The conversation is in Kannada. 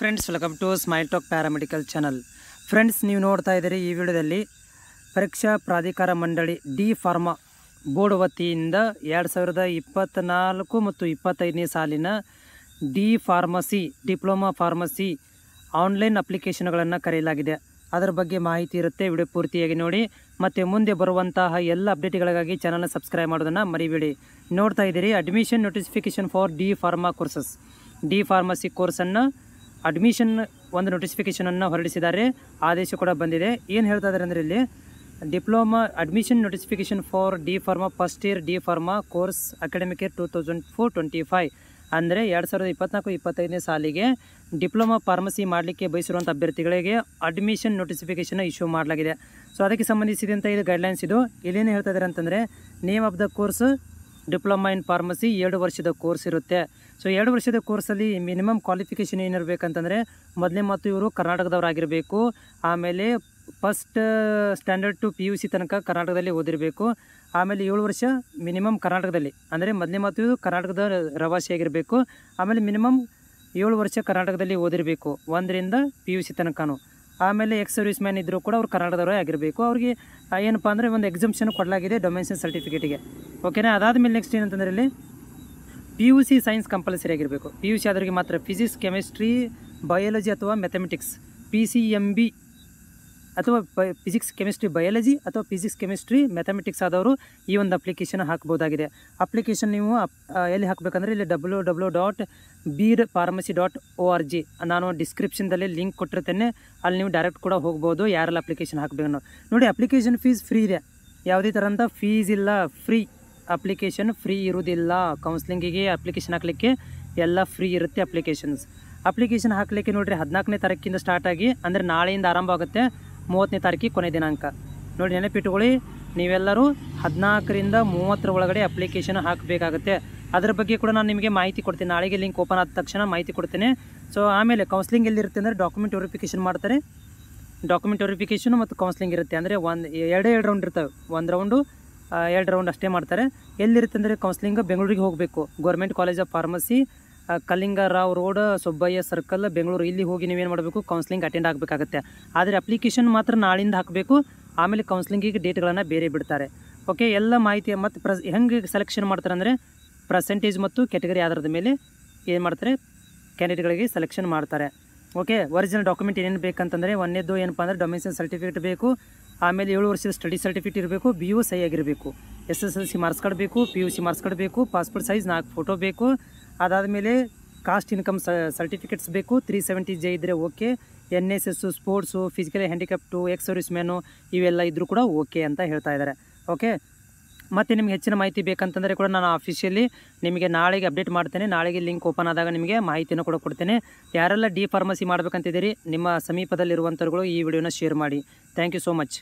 friends welcome to smile talk paramedical channel friends ನೀವು ನೋಡ್ತಾ ಇದ್ದೀರಿ ಈ ವಿಡಿಯೋದಲ್ಲಿ ಪರೀಕ್ಷಾ ಪ್ರಾಧಿಕಾರ ಮಂಡಳಿ ಡಿ ಫಾರ್ಮಾ ಬೋರ್ಡ್ ವತಿಯಿಂದ ಎರಡು ಸಾವಿರದ ಇಪ್ಪತ್ತ್ನಾಲ್ಕು ಮತ್ತು ಇಪ್ಪತ್ತೈದನೇ ಸಾಲಿನ D pharmacy diploma pharmacy online ಅಪ್ಲಿಕೇಶನ್ಗಳನ್ನು ಕರೆಯಲಾಗಿದೆ ಅದರ ಬಗ್ಗೆ ಮಾಹಿತಿ ಇರುತ್ತೆ ವಿಡಿಯೋ ಪೂರ್ತಿಯಾಗಿ ನೋಡಿ ಮತ್ತು ಮುಂದೆ ಬರುವಂತಹ ಎಲ್ಲ ಅಪ್ಡೇಟ್ಗಳಿಗಾಗಿ ಚಾನಲ್ನ ಸಬ್ಸ್ಕ್ರೈಬ್ ಮಾಡೋದನ್ನು ಮರಿಬೇಡಿ ನೋಡ್ತಾ ಇದ್ದೀರಿ admission notification for D pharma courses D pharmacy ಕೋರ್ಸನ್ನು ಅಡ್ಮಿಷನ್ ಒಂದು ನೋಟಿಫಿಕೇಶನನ್ನು ಹೊರಡಿಸಿದ್ದಾರೆ ಆದೇಶ ಕೂಡ ಬಂದಿದೆ ಏನು ಹೇಳ್ತಾ ಇದ್ದಾರೆ ಅಂದರೆ ಇಲ್ಲಿ diploma admission notification for D pharma first year D pharma course academic year two thousand four twenty five ಅಂದರೆ ಎರಡು ಸಾವಿರದ ಇಪ್ಪತ್ನಾಲ್ಕು ಇಪ್ಪತ್ತೈದನೇ ಸಾಲಿಗೆ ಡಿಪ್ಲೊಮಾ ಫಾರ್ಮಸಿ ಮಾಡಲಿಕ್ಕೆ ಬಯಸಿರುವಂಥ ಅಭ್ಯರ್ಥಿಗಳಿಗೆ ಅಡ್ಮಿಷನ್ ನೋಟಿಫಿಕೇಶನ್ ಇಶ್ಯೂ ಮಾಡಲಾಗಿದೆ ಸೊ ಅದಕ್ಕೆ ಸಂಬಂಧಿಸಿದಂಥ ಇದು ಗೈಡ್ಲೈನ್ಸ್ ಇದು ಇಲ್ಲೇನು ಹೇಳ್ತಾ ಇದ್ದಾರೆ ಅಂತಂದರೆ name of the course diploma in pharmacy ಎರಡು ವರ್ಷದ ಕೋರ್ಸ್ ಇರುತ್ತೆ ಸೊ ಎರಡು ವರ್ಷದ ಕೋರ್ಸಲ್ಲಿ ಮಿನಿಮಮ್ ಕ್ವಾಲಿಫಿಕೇಷನ್ ಏನಿರಬೇಕಂತಂದರೆ ಮೊದಲೇ ಮತ್ತು ಇವರು ಕರ್ನಾಟಕದವರಾಗಿರಬೇಕು ಆಮೇಲೆ first standard to P U C ತನಕ ಕರ್ನಾಟಕದಲ್ಲಿ ಓದಿರಬೇಕು ಆಮೇಲೆ ಏಳು ವರ್ಷ ಮಿನಿಮಮ್ ಕರ್ನಾಟಕದಲ್ಲಿ ಅಂದರೆ ಮೊದಲನೇ ಮತ್ತು ಇದು ಕರ್ನಾಟಕದ ರವಾಸಿಯಾಗಿರಬೇಕು ಆಮೇಲೆ ಮಿನಿಮಮ್ ಏಳು ವರ್ಷ ಕರ್ನಾಟಕದಲ್ಲಿ ಓದಿರಬೇಕು ಒಂದರಿಂದ ಪಿ ಯು ಸಿ ತನಕನೂ ಆಮೇಲೆ ಎಕ್ಸ್ ಸರ್ವಿಸ್ ಮ್ಯಾನ್ ಇದ್ದರೂ ಕೂಡ ಅವ್ರು ಕನ್ನಡದವರೇ ಆಗಿರಬೇಕು ಅವ್ರಿಗೆ ಏನಪ್ಪ ಅಂದರೆ ಒಂದು ಎಕ್ಸಿಮಿಷನ್ ಕೊಡಲಾಗಿದೆ ಡೊಮೆನ್ಷನ್ ಸರ್ಟಿಫಿಕೇಟಿಗೆ ಓಕೆನಾ ಅದಾದಮೇಲೆ ನೆಕ್ಸ್ಟ್ ಏನಂತಂದ್ರೆ ಇಲ್ಲಿ P U C science compulsory ಆಗಿರಬೇಕು ಪಿ ಯು ಸಿ ಆದ್ರಿಗೆ ಮಾತ್ರ ಫಿಸಿಕ್ಸ್ ಕೆಮಿಸ್ಟ್ರಿ ಬಯಾಲಜಿ ಅಥವಾ mathematics P C M B ಅಥವಾ ಫಿಸಿಕ್ಸ್ ಕೆಮಿಸ್ಟ್ರಿ ಬಯಾಲಜಿ ಅಥವಾ ಫಿಸಿಕ್ಸ್ ಕೆಮಿಸ್ಟ್ರಿ ಮ್ಯಾಥಮೆಟಿಕ್ಸ್ ಆದವರು ಈ ಒಂದು ಅಪ್ಲಿಕೇಶನ್ ಹಾಕ್ಬೋದಾಗಿದೆ ಅಪ್ಲಿಕೇಶನ್ ನೀವು ಎಲ್ಲಿ ಹಾಕಬೇಕಂದ್ರೆ ಇಲ್ಲಿ W W dot beer pharmacy dot O R G ನಾನು ಡಿಸ್ಕ್ರಿಪ್ಷನ್ದಲ್ಲಿ ಲಿಂಕ್ ಕೊಟ್ಟಿರ್ತೇನೆ ಅಲ್ಲಿ ನೀವು ಡೈರೆಕ್ಟ್ ಕೂಡ ಹೋಗ್ಬೋದು ಯಾರೆಲ್ಲ ಅಪ್ಲಿಕೇಶನ್ ಹಾಕಬೇಕು ನೋಡಿ ಅಪ್ಲಿಕೇಶನ್ ಫೀಸ್ ಫ್ರೀ ಇದೆ ಯಾವುದೇ ಅಂತ ಫೀಸ್ ಇಲ್ಲ ಫ್ರೀ ಅಪ್ಲಿಕೇಶನ್ ಫ್ರೀ ಇರುವುದಿಲ್ಲ ಕೌನ್ಸ್ಲಿಂಗಿಗೆ ಅಪ್ಲಿಕೇಶನ್ ಹಾಕಲಿಕ್ಕೆ ಎಲ್ಲ ಫ್ರೀ ಇರುತ್ತೆ ಅಪ್ಲಿಕೇಶನ್ಸ್ ಅಪ್ಲಿಕೇಶನ್ ಹಾಕಲಿಕ್ಕೆ ನೋಡಿರಿ ಹದಿನಾಲ್ಕನೇ ತಾರೀಕಿಂದ ಸ್ಟಾರ್ಟಾಗಿ ಅಂದರೆ ನಾಳೆಯಿಂದ ಆರಂಭ ಆಗುತ್ತೆ ಮೂವತ್ತನೇ ತಾರೀಕಿಗೆ ಕೊನೆ ದಿನಾಂಕ ನೋಡಿ ನೆನಪಿಟ್ಟುಕೊಳ್ಳಿ ನೀವೆಲ್ಲರೂ ಹದಿನಾಲ್ಕರಿಂದ ಮೂವತ್ತರ ಒಳಗಡೆ ಅಪ್ಲಿಕೇಶನ್ ಹಾಕಬೇಕಾಗುತ್ತೆ ಅದರ ಬಗ್ಗೆ ಕೂಡ ನಾನು ನಿಮಗೆ ಮಾಹಿತಿ ಕೊಡ್ತೀನಿ ನಾಳೆಗೆ ಲಿಂಕ್ ಓಪನ್ ಆದ ತಕ್ಷಣ ಮಾಹಿತಿ ಕೊಡ್ತೇನೆ ಸೊ ಆಮೇಲೆ ಕೌನ್ಸಿಲಿಂಗ್ ಎಲ್ಲಿರುತ್ತೆ ಅಂದರೆ ಡಾಕ್ಯುಮೆಂಟ್ ವೆರಿಫಿಕೇಷನ್ ಮಾಡ್ತಾರೆ ಡಾಕ್ಯುಮೆಂಟ್ ವೆರಿಫಿಕೇಷನ್ ಮತ್ತು ಕೌನ್ಸಿಲಿಂಗ್ ಇರುತ್ತೆ ಅಂದರೆ ಒಂದು ಎರಡು ಎರಡು ರೌಂಡ್ ಇರ್ತವೆ ಒಂದು ರೌಂಡು ಎರಡು ರೌಂಡ್ ಅಷ್ಟೇ ಮಾಡ್ತಾರೆ ಎಲ್ಲಿರುತ್ತೆ ಅಂದರೆ ಕೌನ್ಸಿಲಿಂಗ್ ಬೆಂಗಳೂರಿಗೆ ಹೋಗಬೇಕು government college of pharmacy Rao road Subbaiah circle Bengaluru ಇಲ್ಲಿ ಹೋಗಿ ನೀವೇನು ಮಾಡಬೇಕು ಕೌನ್ಸಿಲಿಂಗ್ ಅಟೆಂಡ್ ಆಗಬೇಕಾಗತ್ತೆ ಆದರೆ ಅಪ್ಲಿಕೇಶನ್ ಮಾತ್ರ ನಾಳಿಂದ ಹಾಕಬೇಕು ಆಮೇಲೆ ಕೌನ್ಸಿಲಿಂಗಿಗೆ ಡೇಟ್ಗಳನ್ನು ಬೇರೆ ಬಿಡ್ತಾರೆ ಓಕೆ ಎಲ್ಲ ಮಾಹಿತಿ ಮತ್ತು ಪ್ರ ಹೆಂಗೆ ಸೆಲೆಕ್ಷನ್ ಮಾಡ್ತಾರೆ ಅಂದರೆ ಪ್ರಸೆಂಟೇಜ್ ಮತ್ತು ಕೆಟಗರಿ ಆಧಾರದ ಮೇಲೆ ಏನು ಮಾಡ್ತಾರೆ ಕ್ಯಾಂಡಿಡೇಟ್ಗಳಿಗೆ ಸೆಲೆಕ್ಷನ್ ಮಾಡ್ತಾರೆ ಓಕೆ ಒರಿಜಿನಲ್ ಡಾಕ್ಯುಮೆಂಟ್ ಏನೇನು ಬೇಕಂತಂದರೆ ಒಂದೇದು ಏನಪ್ಪ ಅಂದರೆ ಡೊಮೇಷನ್ ಸರ್ಟಿಫಿಕೇಟ್ ಬೇಕು ಆಮೇಲೆ ಏಳು ವರ್ಷದ ಸ್ಟಡಿ ಸರ್ಟಿಫಿಕೇಟ್ ಇರಬೇಕು ಬಿ ಯು ಸೈ ಆಗಿರಬೇಕು S S L C marks card ಬೇಕು P U C marks card ಬೇಕು ಪಾಸ್ಪೋರ್ಟ್ ಸೈಜ್ ನಾಲ್ಕು ಫೋಟೋ ಬೇಕು ಅದಾದಮೇಲೆ ಕಾಸ್ಟ್ ಇನ್ಕಮ್ ಸರ್ಟಿಫಿಕೇಟ್ಸ್ ಬೇಕು ತ್ರೀ ಸೆವೆಂಟಿ ಜೆ ಇದ್ದರೆ okay N S S sports physically handicapped ex service man ಇವೆಲ್ಲ ಇದ್ದರೂ ಕೂಡ ಓಕೆ ಅಂತ ಹೇಳ್ತಾ ಇದ್ದಾರೆ ಓಕೆ ಮತ್ತು ನಿಮ್ಗೆ ಹೆಚ್ಚಿನ ಮಾಹಿತಿ ಬೇಕಂತಂದರೆ ಕೂಡ ನಾನು ಆಫೀಷಿಯಲಿ ನಿಮಗೆ ನಾಳೆಗೆ ಅಪ್ಡೇಟ್ ಮಾಡ್ತೇನೆ ನಾಳೆಗೆ ಲಿಂಕ್ ಓಪನ್ ಆದಾಗ ನಿಮಗೆ ಮಾಹಿತಿಯನ್ನು ಕೂಡ ಕೊಡ್ತೇನೆ ಯಾರೆಲ್ಲ ಡಿ ಫಾರ್ಮಸಿ ಮಾಡಬೇಕಂತಿದ್ದೀರಿ ನಿಮ್ಮ ಸಮೀಪದಲ್ಲಿರುವಂಥವ್ರುಗಳು ಈ ವಿಡಿಯೋನ ಶೇರ್ ಮಾಡಿ ಥ್ಯಾಂಕ್ ಯು ಸೋ ಮಚ್